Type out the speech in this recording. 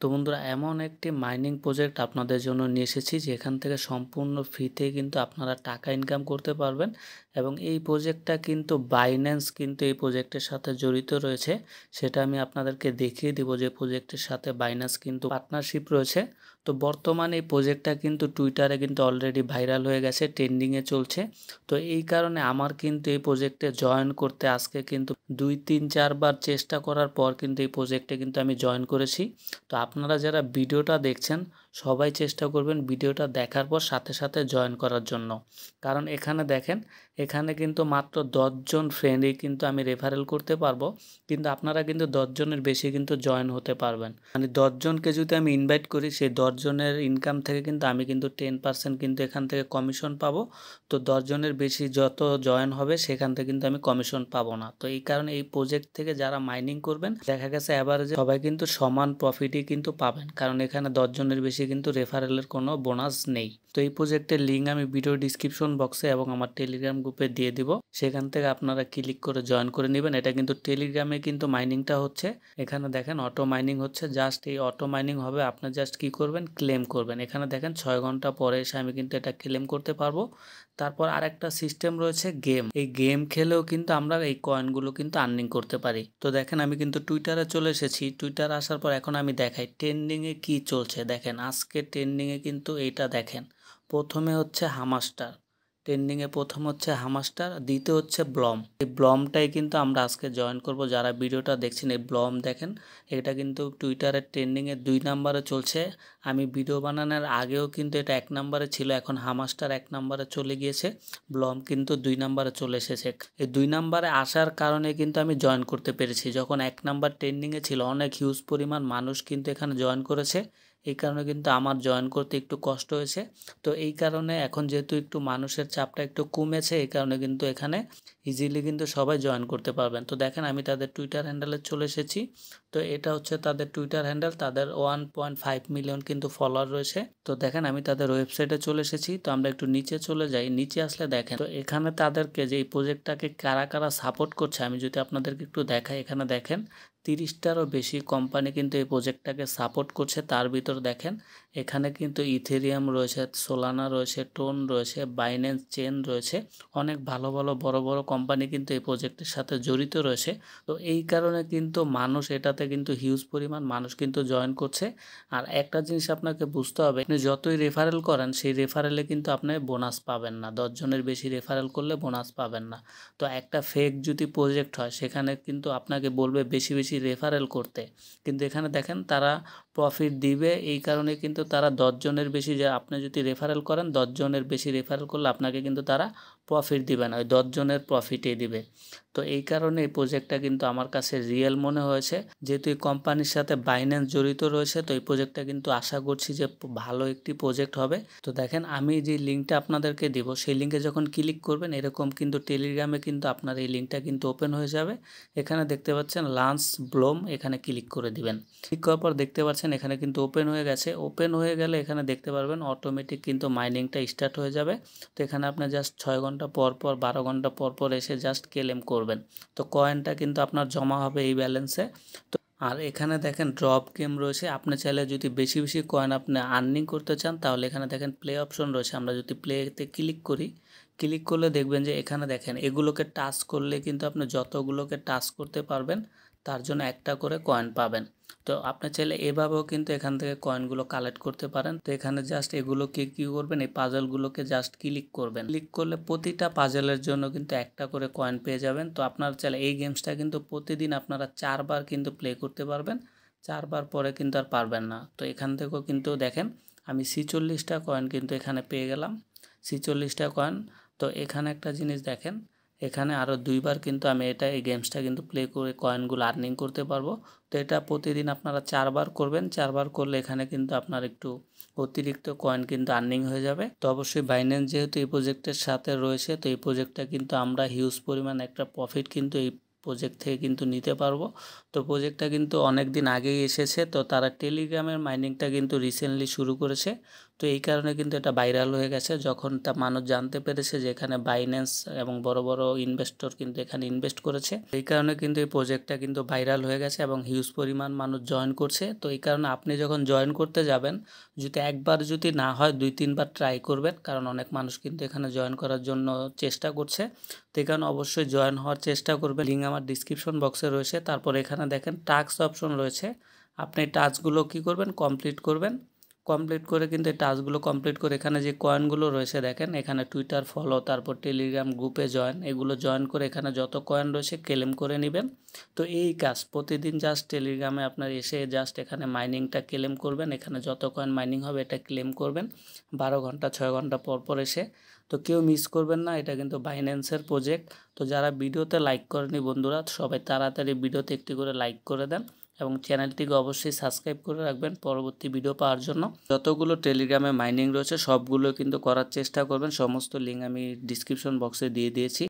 তো বন্ধুরা এমন একটি মাইনিং প্রজেক্ট আপনাদের জন্য নিয়ে এসেছি যেখান থেকে সম্পূর্ণ ফ্রিতে কিন্তু আপনারা টাকা ইনকাম করতে পারবেন এবং এই প্রজেক্টটা কিন্তু বাইন্যান্স কিন্তু এই প্রজেক্টের সাথে জড়িত রয়েছে সেটা আমি আপনাদেরকে দেখিয়ে দিব যে প্রজেক্টের সাথে বাইন্যান্স কিন্তু পার্টনারশিপ রয়েছে তো বর্তমানে এই প্রজেক্টটা কিন্তু টুইটারে কিন্তু অলরেডি ভাইরাল হয়ে গেছে ট্রেন্ডিংয়ে চলছে তো এই কারণে আমার কিন্তু এই প্রজেক্টে জয়েন করতে আজকে কিন্তু দুই তিন চারবার চেষ্টা করার পর কিন্তু এই প্রজেক্টে কিন্তু আমি জয়েন করেছি তো আপনারা যারা ভিডিওটা দেখছেন সবাই চেষ্টা করবেন ভিডিওটা দেখার পর সাথে সাথে জয়েন করার জন্য কারণ এখানে দেখেন এখানে কিন্তু মাত্র দশজন ফ্রেন্ডই কিন্তু আমি রেফারেল করতে পারবো কিন্তু আপনারা কিন্তু দশজনের বেশি কিন্তু জয়েন হতে পারবেন মানে দশজনকে যদি আমি ইনভাইট করি সেই দশজনের ইনকাম থেকে কিন্তু আমি কিন্তু টেন পার্সেন্ট কিন্তু এখান থেকে কমিশন পাবো তো দশজনের বেশি যত জয়েন হবে সেখান থেকে কিন্তু আমি কমিশন পাবো না তো এই কারণে এই প্রজেক্ট থেকে যারা মাইনিং করবেন দেখা গেছে অ্যাভারেজে সবাই কিন্তু সমান প্রফিটই কিন্তু পাবেন কারণ এখানে দশজনের বেশি কিন্তু রেফারেলের কোনো বোনাস নেই তো এই প্রজেক্টের লিঙ্ক আমি ভিডিও ডিসক্রিপশন বক্সে এবং আমার টেলিগ্রাম গ্রুপে দিয়ে দিব সেখান থেকে আপনারা ক্লিক করে জয়েন করে নেবেন এটা কিন্তু টেলিগ্রামে কিন্তু মাইনিংটা হচ্ছে এখানে দেখেন অটো মাইনিং হচ্ছে জাস্ট এই অটো মাইনিং হবে আপনি জাস্ট কি করবেন ক্লেম করবেন এখানে দেখেন ছয় ঘন্টা পরে এসে আমি কিন্তু এটা ক্লেম করতে পারবো তারপর আরেকটা সিস্টেম রয়েছে গেম এই গেম খেলেও কিন্তু আমরা এই কয়েনগুলো কিন্তু আর্নিং করতে পারি তো দেখেন আমি কিন্তু টুইটারে চলে এসেছি টুইটার আসার পর এখন আমি দেখাই ট্রেন্ডিংয়ে কি চলছে দেখেন আজকে ট্রেন্ডিংয়ে কিন্তু এইটা দেখেন প্রথমে হচ্ছে হামাস্টার ট্রেন্ডিংয়ে প্রথম হচ্ছে হামাস্টার দ্বিতীয় হচ্ছে ব্লম এই ব্লমটাই কিন্তু আমরা আজকে জয়েন করব যারা ভিডিওটা দেখছেন এই ব্লম দেখেন এটা কিন্তু টুইটারের ট্রেন্ডিংয়ে দুই নাম্বারে চলছে আমি ভিডিও বানানোর আগেও কিন্তু এটা এক নাম্বারে ছিল এখন হামাস্টার এক নাম্বারে চলে গিয়েছে ব্লম কিন্তু দুই নাম্বারে চলে এসেছে এই দুই নাম্বারে আসার কারণে কিন্তু আমি জয়েন করতে পেরেছি যখন এক নাম্বার ট্রেন্ডিংয়ে ছিল অনেক হিউজ পরিমাণ মানুষ কিন্তু এখানে জয়েন করেছে এই কারণে কিন্তু আমার জয়েন করতে একটু কষ্ট হয়েছে তো এই কারণে এখন যেহেতু একটু মানুষের চাপটা একটু কমেছে এই কারণে কিন্তু এখানে ইজিলি কিন্তু সবাই জয়েন করতে পারবেন তো দেখেন আমি তাদের টুইটার হ্যান্ডেলে চলে এসেছি তো এটা হচ্ছে তাদের টুইটার হ্যান্ডেল তাদের ওয়ান পয়েন্ট ফাইভ মিলিয়ন কিন্তু ফলোয়ার রয়েছে তো দেখেন আমি তাদের ওয়েবসাইটে চলে এসেছি তো আমরা একটু নিচে চলে যাই নিচে আসলে দেখেন তো এখানে তাদেরকে যে এই প্রজেক্টটাকে কারা কারা সাপোর্ট করছে আমি যদি আপনাদেরকে একটু দেখাই এখানে দেখেন তিরিশটারও বেশি কোম্পানি কিন্তু এই প্রজেক্টটাকে সাপোর্ট করছে তার ভিতর দেখেন এখানে কিন্তু ইথেরিয়াম রয়েছে সোলানা রয়েছে টোন রয়েছে বাইন্যান্স চেন রয়েছে অনেক ভালো ভালো বড় বড় কোম্পানি কিন্তু এই প্রজেক্টের সাথে জড়িত রয়েছে তো এই কারণে কিন্তু মানুষ এটাতে কিন্তু হিউজ পরিমাণ মানুষ কিন্তু জয়েন করছে আর একটা জিনিস আপনাকে বুঝতে হবে আপনি যতই রেফারেল করেন সেই রেফারেলে কিন্তু আপনি বোনাস পাবেন না দশজনের বেশি রেফারেল করলে বোনাস পাবেন না তো একটা ফেক যদি প্রজেক্ট হয় সেখানে কিন্তু আপনাকে বলবে বেশি বেশি রেফারেল করতে কিন্তু এখানে দেখেন তারা প্রফিট দিবে এই কারণে কিন্তু তারা দশজনের বেশি যে আপনি যদি রেফারেল করেন দশজনের বেশি রেফারেল করলে আপনাকে কিন্তু তারা প্রফিট দিবে না ওই দশজনের প্রফিটই দিবে তো এই কারণে এই প্রোজেক্টটা কিন্তু আমার কাছে রিয়েল মনে হয়েছে যেহেতু এই কোম্পানির সাথে বাইন্যান্স জড়িত রয়েছে তো এই প্রজেক্টটা কিন্তু আশা করছি যে ভালো একটি প্রোজেক্ট হবে তো দেখেন আমি যে লিঙ্কটা আপনাদেরকে দেব সেই লিঙ্কে যখন ক্লিক করবেন এরকম কিন্তু টেলিগ্রামে কিন্তু আপনার এই লিঙ্কটা কিন্তু ওপেন হয়ে যাবে এখানে দেখতে পাচ্ছেন লাঞ্চ ব্লোম এখানে ক্লিক করে দিবেন ক্লিক করার পর দেখতে পাচ্ছেন এখানে কিন্তু ওপেন হয়ে গেছে ওপেন হয়ে গেলে এখানে দেখতে পারবেন অটোমেটিক কিন্তু মাইনিংটা স্টার্ট হয়ে যাবে তো এখানে আপনার জাস্ট ছয় ঘন্টা ঘন্টা পর পর বারো ঘন্টা পর পর এসে জাস্ট ক্লেম করবেন তো কয়েনটা কিন্তু আপনার জমা হবে এই ব্যালেন্সে তো আর এখানে দেখেন ড্রপ গেম রয়েছে আপনি চাইলে যদি বেশি বেশি কয়েন আপনি আর্নিং করতে চান তাহলে এখানে দেখেন প্লে অপশন রয়েছে আমরা যদি প্লেতে ক্লিক করি ক্লিক করলে দেখবেন যে এখানে দেখেন এগুলোকে টাচ করলে কিন্তু আপনি যতগুলোকে টাচ করতে পারবেন তার জন্য একটা করে কয়েন পাবেন তো আপনি চাইলে এভাবেও কিন্তু এখান থেকে কয়েনগুলো কালেক্ট করতে পারেন তো এখানে জাস্ট এগুলোকে কী করবেন এই পাজলগুলোকে জাস্ট ক্লিক করবেন ক্লিক করলে প্রতিটা পাজলের জন্য কিন্তু একটা করে কয়েন পেয়ে যাবেন তো আপনার চাইলে এই গেমসটা কিন্তু প্রতিদিন আপনারা চারবার কিন্তু প্লে করতে পারবেন চারবার পরে কিন্তু আর পারবেন না তো এখান থেকেও কিন্তু দেখেন আমি ছিচল্লিশটা কয়েন কিন্তু এখানে পেয়ে গেলাম ছিচল্লিশটা কয়েন তো এখানে একটা জিনিস দেখেন এখানে আরও দুইবার কিন্তু আমি এটা এই গেমসটা কিন্তু প্লে করে কয়েনগুলো আর্নিং করতে পারবো তো এটা প্রতিদিন আপনারা চারবার করবেন চারবার করলে এখানে কিন্তু আপনার একটু অতিরিক্ত কয়েন কিন্তু আর্নিং হয়ে যাবে তো অবশ্যই বাইন্যান্স যেহেতু এই প্রজেক্টের সাথে রয়েছে তো এই প্রোজেক্টটা কিন্তু আমরা হিউজ পরিমাণ একটা প্রফিট কিন্তু এই প্রজেক্ট থেকে কিন্তু নিতে পারবো তো প্রজেক্টটা কিন্তু অনেক দিন আগেই এসেছে তো তারা টেলিগ্রামের মাইনিংটা কিন্তু রিসেন্টলি শুরু করেছে তো এই কারণে কিন্তু এটা ভাইরাল হয়ে গেছে যখন তা মানুষ জানতে পেরেছে যে এখানে বাইন্যান্স এবং বড় বড় ইনভেস্টর কিন্তু এখানে ইনভেস্ট করেছে এই কারণে কিন্তু এই প্রজেক্টটা কিন্তু ভাইরাল হয়ে গেছে এবং হিউজ পরিমাণ মানুষ জয়েন করছে তো এই কারণে আপনি যখন জয়েন করতে যাবেন যদি একবার যদি না হয় দুই তিনবার ট্রাই করবেন কারণ অনেক মানুষ কিন্তু এখানে জয়েন করার জন্য চেষ্টা করছে এখানে অবশ্যই জয়েন হওয়ার চেষ্টা করবেন লিঙ্ক আমার ডিসক্রিপশন বক্সে রয়েছে তারপর এখানে দেখেন টাস্ক অপশন রয়েছে আপনি টাস্কগুলো কি করবেন কমপ্লিট করবেন কমপ্লিট করে কিন্তু এই টাস্কগুলো কমপ্লিট করে এখানে যে কয়েনগুলো রয়েছে দেখেন এখানে টুইটার ফলো তারপর টেলিগ্রাম গ্রুপে জয়েন এগুলো জয়েন করে এখানে যত কয়েন রয়েছে ক্লেম করে নেবেন তো এই কাজ প্রতিদিন জাস্ট টেলিগ্রামে আপনার এসে জাস্ট এখানে মাইনিংটা ক্লেম করবেন এখানে যত কয়েন মাইনিং হবে এটা ক্লেম করবেন বারো ঘন্টা ছয় ঘন্টা পর পর এসে তো কেউ মিস করবেন না এটা কিন্তু বাইন্যান্সের প্রজেক্ট তো যারা ভিডিওতে লাইক করেনি বন্ধুরা সবাই তাড়াতাড়ি ভিডিওতে একটি করে লাইক করে দেন এবং চ্যানেলটিকে অবশ্যই সাবস্ক্রাইব করে রাখবেন পরবর্তী ভিডিও পাওয়ার জন্য যতগুলো টেলিগ্রামে মাইনিং রয়েছে সবগুলো কিন্তু করার চেষ্টা করবেন সমস্ত লিঙ্ক আমি ডিসক্রিপশন বক্সে দিয়ে দিয়েছি